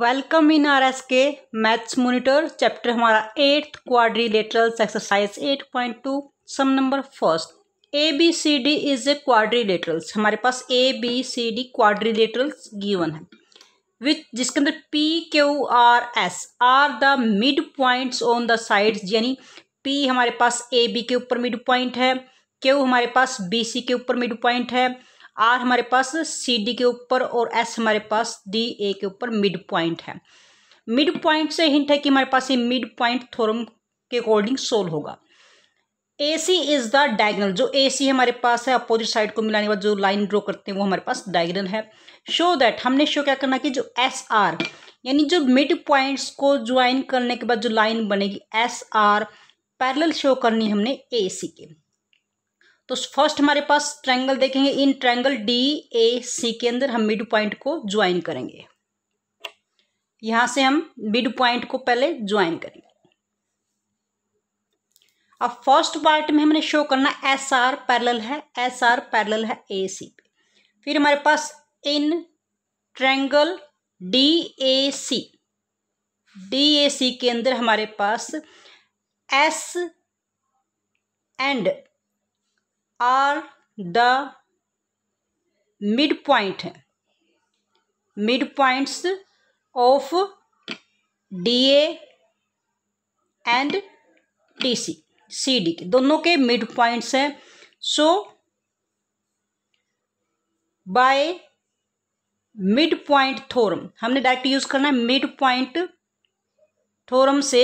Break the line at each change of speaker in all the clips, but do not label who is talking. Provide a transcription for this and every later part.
welcome in R S के maths monitor chapter हमारा eighth quadrilaterals exercise eight point two sum number first A B C D is a quadrilaterals हमारे पास A B C D quadrilaterals given है which जिसके अंदर P Q R S are the mid points on the sides यानी P हमारे पास A B के ऊपर मिड पॉइंट है क्यू हमारे पास बी सी के ऊपर मिड पॉइंट है आर हमारे पास सी डी के ऊपर और एस हमारे पास डी ए के ऊपर मिड पॉइंट है मिड पॉइंट से हिंट है कि हमारे पास ये मिड पॉइंट थोरम के अकॉर्डिंग सोल होगा A C is the diagonal जो ए सी हमारे पास है अपोजिट साइड को मिलाने के बाद जो लाइन ड्रॉ करते हैं वो हमारे पास डायगनल है शो दैट हमने शो क्या करना कि जो एस आर यानी जो मिड पॉइंट्स को ज्वाइन करने के बाद जो लाइन बनेगी एस आर पैरल शो करनी हमने ए सी के तो फर्स्ट हमारे पास ट्रैंगल देखेंगे इन ट्रैंगल डी ए सी के अंदर हम मिड पॉइंट को ज्वाइन करेंगे यहां से हम मिड पॉइंट को पहले ज्वाइन करेंगे अब फर्स्ट पार्ट में हमने शो करना एस आर पैरल है एस आर पैरल है ए सी पे फिर हमारे पास in triangle D A C D A C के अंदर हमारे पास S and R the mid point है mid points of D A and T C C D के दोनों के मिड पॉइंट्स हैं so by mid point theorem हमने डायरेक्ट यूज करना है मिड पॉइंट थोरम से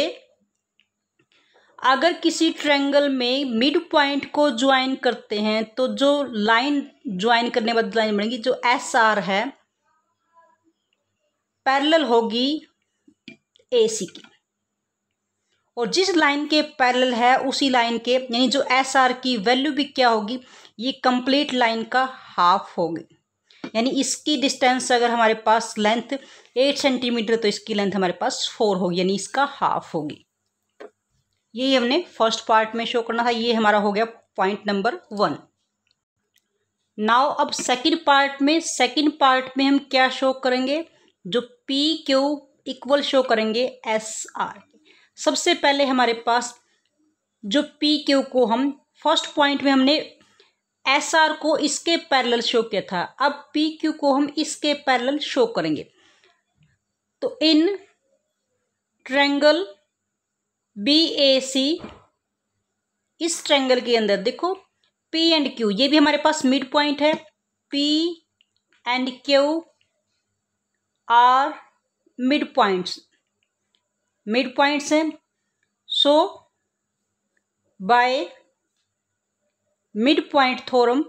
अगर किसी ट्रेंगल में मिड पॉइंट को ज्वाइन करते हैं तो जो लाइन ज्वाइन करने बाद लाइन बनेगी जो एस आर है पैरेलल होगी ए सी की और जिस लाइन के पैरेलल है उसी लाइन के यानी जो एस आर की वैल्यू भी क्या होगी ये कंप्लीट लाइन का हाफ होगी यानी इसकी डिस्टेंस अगर हमारे पास लेंथ एट सेंटीमीटर तो इसकी लेंथ हमारे पास फोर होगी यानी इसका हाफ होगी ये हमने फर्स्ट पार्ट में शो करना था ये हमारा हो गया पॉइंट नंबर वन नाउ अब सेकंड पार्ट में सेकंड पार्ट में हम क्या शो करेंगे जो पी क्यू इक्वल शो करेंगे एस आर सबसे पहले हमारे पास जो पी क्यू को हम फर्स्ट पॉइंट में हमने एस आर को इसके पैरेलल शो किया था अब पी क्यू को हम इसके पैरेलल शो करेंगे तो इन ट्रैंगल बी ए सी इस ट्रैंगल के अंदर देखो पी एंड क्यू ये भी हमारे पास मिड पॉइंट है P and Q R mid points mid points हैं so by mid point theorem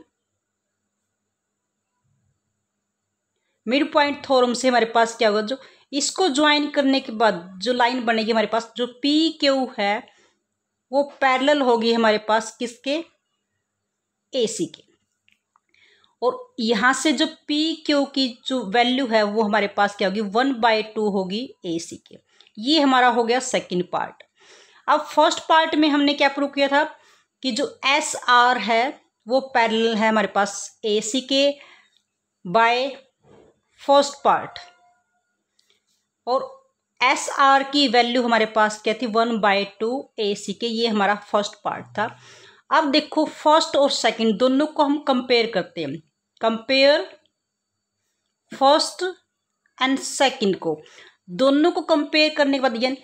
mid point theorem से हमारे पास क्या होगा जो इसको ज्वाइन करने के बाद जो लाइन बनेगी हमारे पास जो पी क्यू है वो पैरेलल होगी हमारे पास किसके ए सी के और यहाँ से जो पी क्यू की जो वैल्यू है वो हमारे पास क्या होगी वन बाय टू होगी ए सी के ये हमारा हो गया सेकंड पार्ट अब फर्स्ट पार्ट में हमने क्या प्रूव किया था कि जो एस आर है वो पैरेलल है हमारे पास ए सी के बाय फर्स्ट पार्ट और एस आर की वैल्यू हमारे पास क्या थी one by two A C के ये हमारा फर्स्ट पार्ट था अब देखो फर्स्ट और सेकंड दोनों को हम कंपेयर करते हैं कंपेयर फर्स्ट एंड सेकंड को दोनों को कंपेयर करने के बाद यानी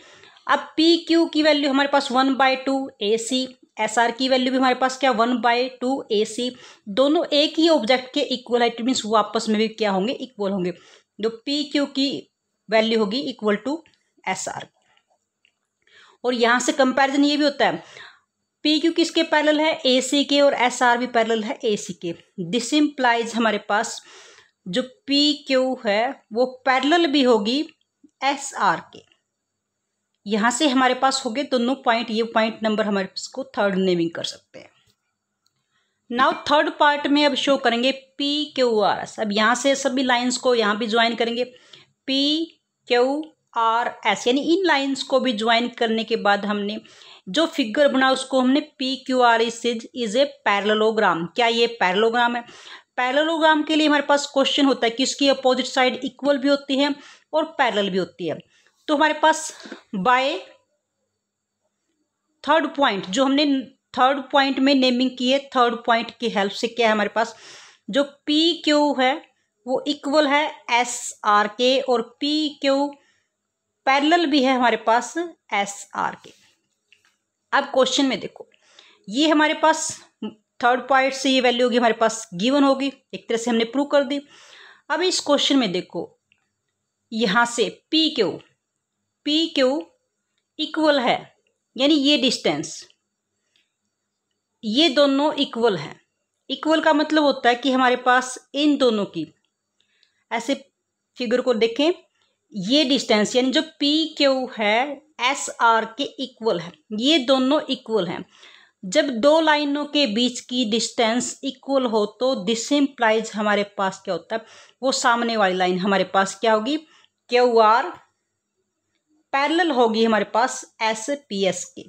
अब पी क्यू की वैल्यू हमारे पास one by two A C S R की वैल्यू भी हमारे पास क्या one by two A C दोनों एक ही ऑब्जेक्ट के इक्वल है मीन्स वो आपस में भी क्या होंगे इक्वल होंगे जो पी क्यू की वैल्यू होगी इक्वल टू एस आर और यहां से कंपैरिजन ये भी होता है पी क्यू किसके पैरल है ए सी के और एस आर भी पैरल है ए सी के दिस इम्प्लाइज हमारे पास जो पी क्यू है वो पैरल भी होगी एस आर के यहां से हमारे पास हो गए दोनों पॉइंट ये पॉइंट नंबर हमारे पास को थर्ड नेमिंग कर सकते हैं नाउ थर्ड पार्ट में अब शो करेंगे पी क्यू आर एस अब यहां से सभी लाइंस को यहां भी ज्वाइन करेंगे पी क्यू आर एस यानी इन लाइंस को भी ज्वाइन करने के बाद हमने जो फिगर बना उसको हमने P Q R is is a parallelogram क्या ये पैरलोग्राम है पैरलोग्राम के लिए हमारे पास क्वेश्चन होता है कि इसकी अपोजिट साइड इक्वल भी होती है और पैरल भी होती है तो हमारे पास बाय थर्ड पॉइंट जो हमने थर्ड पॉइंट में नेमिंग की है थर्ड पॉइंट की हेल्प से क्या है हमारे पास जो पी क्यू है वो इक्वल है एस आर के और पी क्यू पैरल भी है हमारे पास एस आर के अब क्वेश्चन में देखो ये हमारे पास थर्ड पॉइंट से ये वैल्यू होगी हमारे पास गिवन होगी एक तरह से हमने प्रूव कर दी अब इस क्वेश्चन में देखो यहाँ से P Q P Q equal है यानी ये डिस्टेंस ये दोनों इक्वल हैं इक्वल का मतलब होता है कि हमारे पास इन दोनों की ऐसे फिगर को देखें ये डिस्टेंस यानी जो पी क्यू है एस आर के इक्वल है ये दोनों इक्वल हैं जब दो लाइनों के बीच की डिस्टेंस इक्वल हो तो दिस इम्प्लाइज हमारे पास क्या होता है वो सामने वाली लाइन हमारे पास क्या होगी क्यू आर पैरल होगी हमारे पास एस पी एस के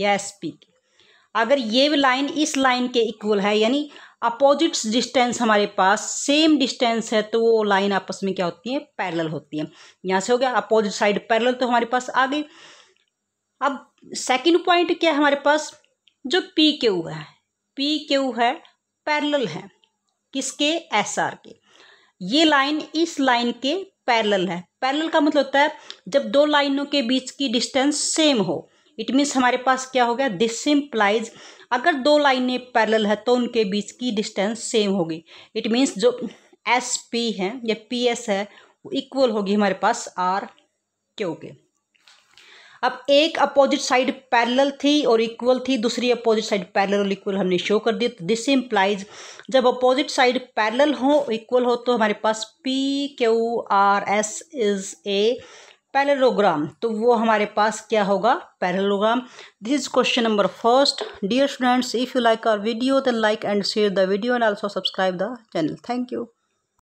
या एस पी के अगर ये लाइन इस लाइन के इक्वल है यानी अपोजिट्स डिस्टेंस हमारे पास सेम डिस्टेंस है तो वो लाइन आपस में क्या होती है पैरेलल होती है यहाँ से हो गया अपोजिट साइड पैरेलल तो हमारे पास आ गई अब सेकंड पॉइंट क्या है हमारे पास जो पी क्यू है पी क्यू है पैरेलल है किसके एस आर के ये लाइन इस लाइन के पैरेलल है पैरेलल का मतलब होता है जब दो लाइनों के बीच की डिस्टेंस सेम हो इट मीन्स हमारे पास क्या हो गया दिस सिम्प्लाइज अगर दो लाइनें पैरेलल है तो उनके बीच की डिस्टेंस सेम होगी इट मीन्स जो एस पी है या पी एस है वो इक्वल होगी हमारे पास आर क्यू के अब एक अपोजिट साइड पैरेलल थी और इक्वल थी दूसरी अपोजिट साइड पैरेलल और इक्वल हमने शो कर दिया तो दिस इम्प्लाइज जब अपोजिट साइड पैरेलल हो इक्वल हो तो हमारे पास P Q R S is a parallelogram तो वो हमारे पास क्या होगा parallelogram this is question number first dear students if you like our video then like and share the video and also subscribe the channel thank you